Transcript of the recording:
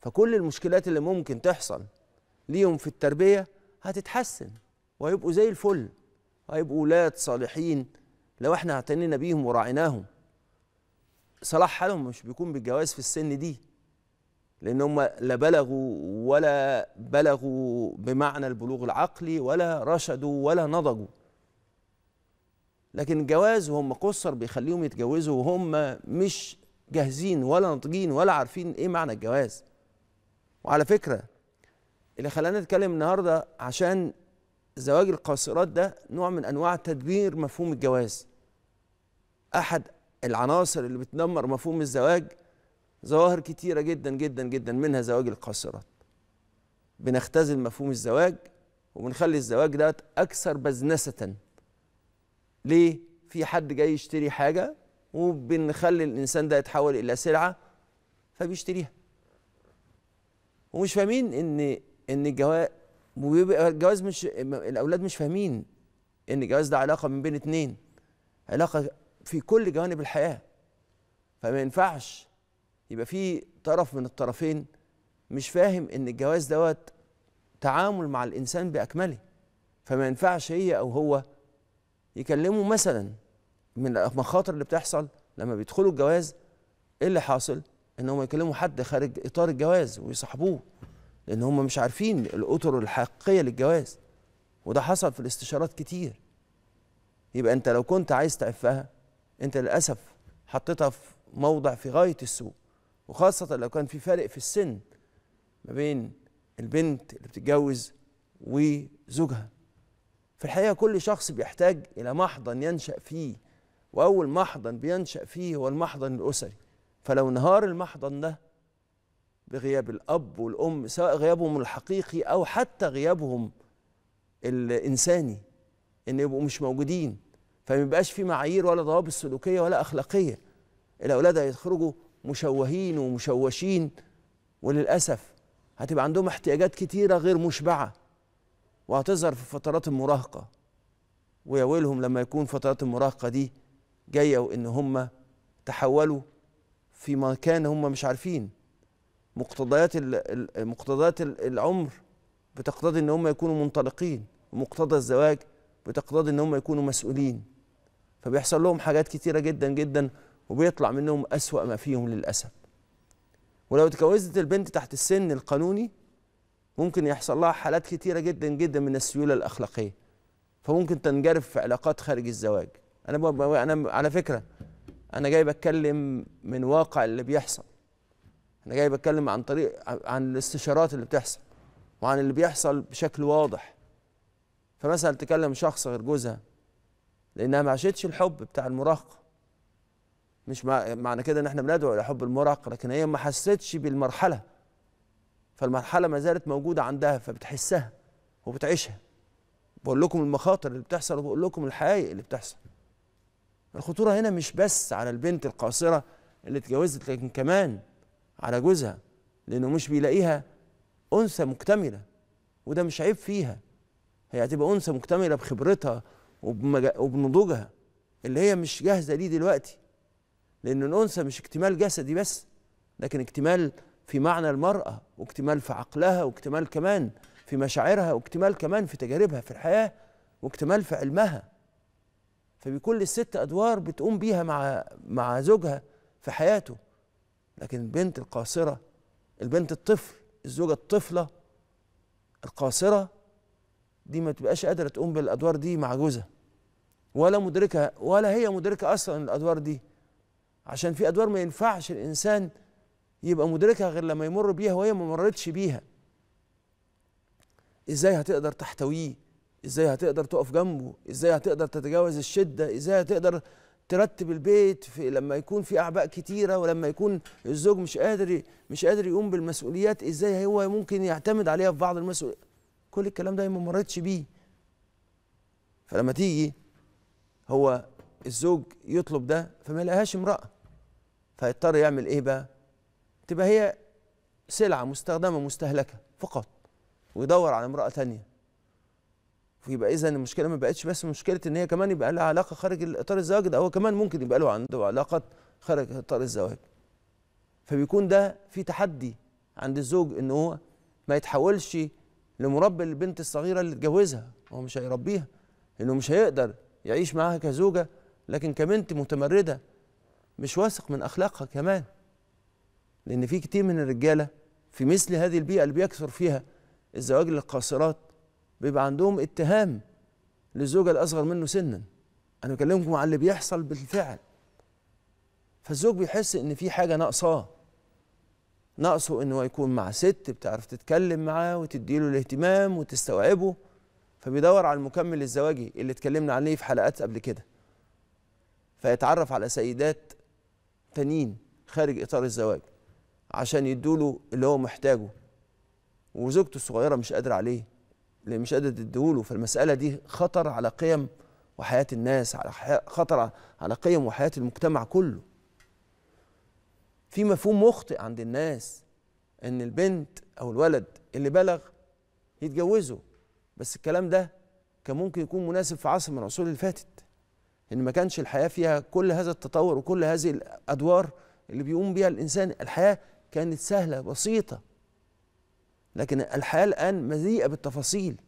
فكل المشكلات اللي ممكن تحصل ليهم في التربية هتتحسن وهيبقوا زي الفل وهيبقوا أولاد صالحين لو احنا اعتنينا بيهم وراعيناهم صلاح حالهم مش بيكون بالجواز في السن دي لان هم لا بلغوا ولا بلغوا بمعنى البلوغ العقلي ولا رشدوا ولا نضجوا لكن الجواز وهم قصر بيخليهم يتجوزوا وهم مش جاهزين ولا ناضجين ولا عارفين ايه معنى الجواز وعلى فكره اللي خلانا نتكلم النهارده عشان زواج القاصرات ده نوع من انواع تدمير مفهوم الجواز احد العناصر اللي بتدمر مفهوم الزواج ظواهر كتيره جدا جدا جدا منها زواج القاصرات بنختزل مفهوم الزواج وبنخلي الزواج ده اكثر بزنسه ليه في حد جاي يشتري حاجه وبنخلي الانسان ده يتحول الى سلعه فبيشتريها ومش فاهمين ان ان الجواز وبيبقى الجواز مش الاولاد مش فاهمين ان الجواز ده علاقه من بين اتنين علاقه في كل جوانب الحياه فما ينفعش يبقى في طرف من الطرفين مش فاهم ان الجواز دوت تعامل مع الانسان باكمله فما ينفعش هي او هو يكلموا مثلا من المخاطر اللي بتحصل لما بيدخلوا الجواز ايه اللي حاصل ان هم يكلموا حد خارج اطار الجواز ويصاحبوه لان هم مش عارفين الاطر الحقيقيه للجواز وده حصل في الاستشارات كتير يبقى انت لو كنت عايز تعفها انت للاسف حطيتها في موضع في غايه السوء وخاصه لو كان في فارق في السن ما بين البنت اللي بتتجوز وزوجها في الحقيقه كل شخص بيحتاج الى محضن ينشا فيه واول محضن بينشا فيه هو المحضن الاسري فلو نهار المحضن ده بغياب الأب والأم سواء غيابهم الحقيقي أو حتى غيابهم الإنساني إن يبقوا مش موجودين فما يبقاش في معايير ولا ضوابط سلوكية ولا أخلاقية الأولاد هيخرجوا مشوهين ومشوشين وللأسف هتبقى عندهم احتياجات كتيرة غير مشبعة وهتظهر في فترات المراهقة ويا ويلهم لما يكون فترات المراهقة دي جاية وإن هم تحولوا في مكان هم مش عارفين مقتضيات مقتضيات العمر بتقتضي ان هم يكونوا منطلقين ومقتضى الزواج بتقتضي ان هم يكونوا مسؤولين فبيحصل لهم حاجات كتيرة جدا جدا وبيطلع منهم أسوأ ما فيهم للأسف ولو اتجوزت البنت تحت السن القانوني ممكن يحصل لها حالات كتيرة جدا جدا من السيولة الأخلاقية فممكن تنجرف في علاقات خارج الزواج أنا أنا على فكرة انا جاي بتكلم من واقع اللي بيحصل انا جاي بتكلم عن طريق عن الاستشارات اللي بتحصل وعن اللي بيحصل بشكل واضح فمثلا تكلم شخص غير جوزها لانها ما عاشتش الحب بتاع المراهقه مش معنى كده ان احنا بندعو الى حب المراهقه لكن هي ما حستش بالمرحله فالمرحله ما زالت موجوده عندها فبتحسها وبتعيشها بقول لكم المخاطر اللي بتحصل وبقول لكم الحقائق اللي بتحصل الخطورة هنا مش بس على البنت القاصرة اللي اتجوزت لكن كمان على جوزها لأنه مش بيلاقيها أنثى مكتملة وده مش عيب فيها هي هتبقى أنثى مكتملة بخبرتها وبنضوجها اللي هي مش جاهزة ليه دلوقتي لأن الأنثى مش اكتمال جسدي بس لكن اكتمال في معنى المرأة واكتمال في عقلها واكتمال كمان في مشاعرها واكتمال كمان في تجاربها في الحياة واكتمال في علمها فبكل الست ادوار بتقوم بيها مع مع زوجها في حياته لكن البنت القاصره البنت الطفل الزوجه الطفله القاصره دي ما تبقاش قادره تقوم بالادوار دي مع جوزها ولا مدركه ولا هي مدركه اصلا الادوار دي عشان في ادوار ما ينفعش الانسان يبقى مدركها غير لما يمر بيها وهي ما مرتش بيها ازاي هتقدر تحتويه ازاي هتقدر تقف جنبه ازاي هتقدر تتجاوز الشده ازاي هتقدر ترتب البيت في لما يكون في اعباء كتيره ولما يكون الزوج مش قادر مش قادر يقوم بالمسؤوليات ازاي هو ممكن يعتمد عليها في بعض المسؤوليات كل الكلام ده ما مرتش بيه فلما تيجي هو الزوج يطلب ده فما يلاقيهاش امراه فيضطر يعمل ايه بقى تبقى هي سلعه مستخدمه مستهلكه فقط ويدور على امراه ثانيه ويبقى اذا المشكله ما بقتش بس مشكله ان هي كمان يبقى لها علاقه خارج اطار الزواج ده هو كمان ممكن يبقى له عنده علاقات خارج اطار الزواج فبيكون ده في تحدي عند الزوج ان هو ما يتحولش لمربي البنت الصغيره اللي اتجوزها هو مش هيربيها لانه مش هيقدر يعيش معاها كزوجه لكن كبنت متمرده مش واثق من اخلاقها كمان لان في كتير من الرجاله في مثل هذه البيئه اللي بيكثر فيها الزواج للقاصرات بيبقى عندهم اتهام للزوجة الأصغر منه سنا أنا بكلمكم عن اللي بيحصل بالفعل فالزوج بيحس إن في حاجة ناقصاه ناقصه إن هو يكون مع ست بتعرف تتكلم معاه وتديله الاهتمام وتستوعبه فبيدور على المكمل الزواجي اللي اتكلمنا عليه في حلقات قبل كده فيتعرف على سيدات تانيين خارج إطار الزواج عشان يدوله اللي هو محتاجه وزوجته الصغيرة مش قادرة عليه اللي مش قادر تديهوله فالمساله دي خطر على قيم وحياه الناس على خطر على قيم وحياه المجتمع كله في مفهوم مخطئ عند الناس ان البنت او الولد اللي بلغ يتجوزه بس الكلام ده كان ممكن يكون مناسب في عصر من العصور اللي فاتت ان ما كانش الحياه فيها كل هذا التطور وكل هذه الادوار اللي بيقوم بيها الانسان الحياه كانت سهله بسيطه لكن الحياة الآن مليئة بالتفاصيل